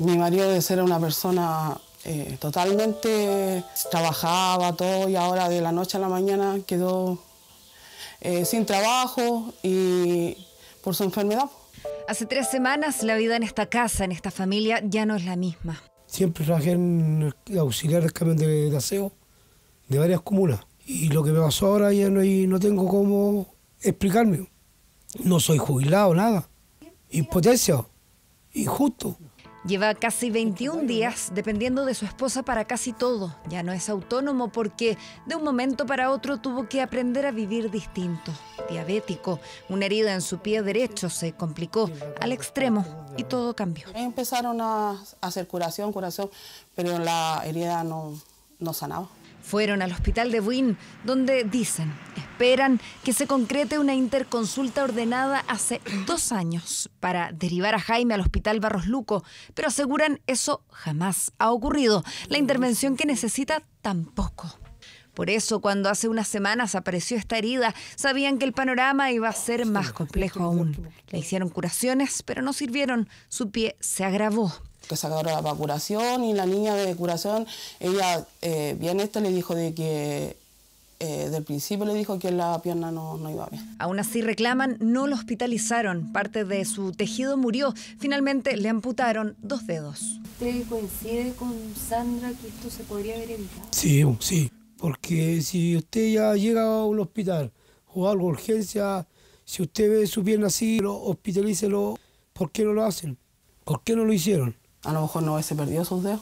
Mi marido era una persona eh, totalmente trabajaba todo y ahora de la noche a la mañana quedó eh, sin trabajo y por su enfermedad. Hace tres semanas la vida en esta casa, en esta familia, ya no es la misma. Siempre trabajé en auxiliar del camión de, aseo de varias comunas. Y lo que me pasó ahora ya no, no tengo cómo explicarme. No soy jubilado, nada. Impotencia, injusto. Lleva casi 21 días dependiendo de su esposa para casi todo. Ya no es autónomo porque de un momento para otro tuvo que aprender a vivir distinto. Diabético, una herida en su pie derecho se complicó al extremo y todo cambió. Empezaron a hacer curación, curación, pero la herida no, no sanaba. Fueron al hospital de Buin, donde dicen esperan que se concrete una interconsulta ordenada hace dos años para derivar a Jaime al Hospital Barros Luco, pero aseguran eso jamás ha ocurrido. La intervención que necesita tampoco. Por eso, cuando hace unas semanas apareció esta herida, sabían que el panorama iba a ser más complejo aún. Le hicieron curaciones, pero no sirvieron. Su pie se agravó. se la curación y la niña de curación, ella eh, bien esto le dijo de que eh, del principio le dijo que la pierna no, iba bien. Aún así reclaman, no lo hospitalizaron, parte de su tejido murió, finalmente le amputaron dos dedos. ¿Usted coincide con Sandra que esto se podría haber evitado? Sí, sí, porque si usted ya llega a un hospital o algo, urgencia, si usted ve su pierna así, lo, hospitalícelo. ¿Por qué no lo hacen? ¿Por qué no lo hicieron? A lo mejor no se perdió sus dedos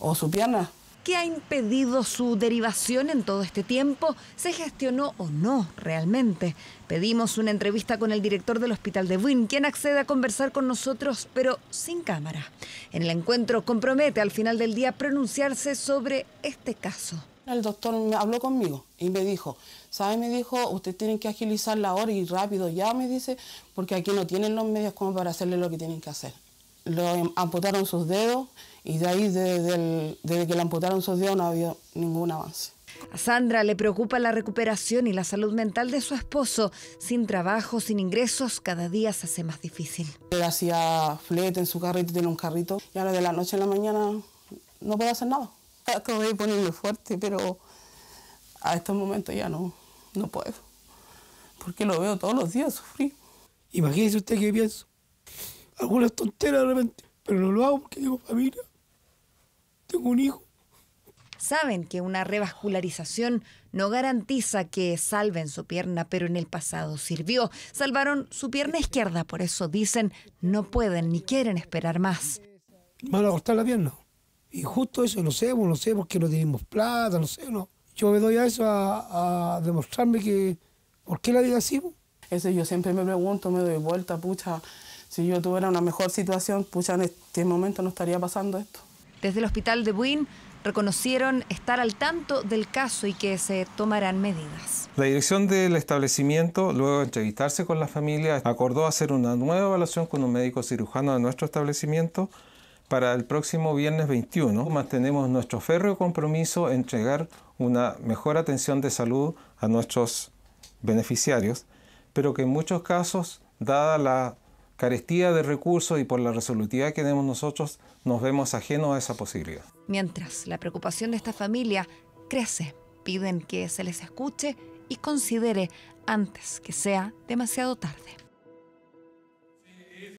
o su pierna ¿Qué ha impedido su derivación en todo este tiempo? ¿Se gestionó o no realmente? Pedimos una entrevista con el director del Hospital de Buin, quien accede a conversar con nosotros, pero sin cámara. En el encuentro compromete al final del día pronunciarse sobre este caso. El doctor me habló conmigo y me dijo, ¿sabe? Me dijo, usted tiene que agilizar la hora y rápido ya, me dice, porque aquí no tienen los medios como para hacerle lo que tienen que hacer lo amputaron sus dedos y de ahí, desde, que le amputaron sus dedos, no ha habido ningún avance. A Sandra le preocupa la recuperación y la salud mental de su esposo. Sin trabajo, sin ingresos, cada día se hace más difícil. Él hacía flete en su carrito, tiene un carrito, y ahora de la noche a la mañana no puede hacer nada. Acabo de ponerme fuerte, pero a estos momentos ya no, no puedo. Porque lo veo todos los días sufrir. Imagínese usted qué pienso algunas tonteras de pero no lo hago porque tengo familia, tengo un hijo. Saben que una revascularización no garantiza que salven su pierna, pero en el pasado sirvió. Salvaron su pierna izquierda, por eso dicen no pueden ni quieren esperar más. Van a cortar la pierna. Y justo eso, no sé, pues, no sé, porque no tenemos plata, no sé, no. Yo me doy a eso a, a demostrarme que, ¿por qué la vida así? Pues? Eso yo siempre me pregunto, me doy vuelta, pucha si yo tuviera una mejor situación, pucha, en este momento no estaría pasando esto. Desde el hospital de Buin reconocieron estar al tanto del caso y que se tomarán medidas. La dirección del establecimiento, luego de entrevistarse con la familia, acordó hacer una nueva evaluación con un médico cirujano de nuestro establecimiento para el próximo viernes 21. Mantenemos nuestro férreo compromiso en entregar una mejor atención de salud a nuestros beneficiarios, pero que en muchos casos, dada la carestía de recursos y por la resolutividad que tenemos nosotros, nos vemos ajenos a esa posibilidad. Mientras la preocupación de esta familia crece, piden que se les escuche y considere antes que sea demasiado tarde.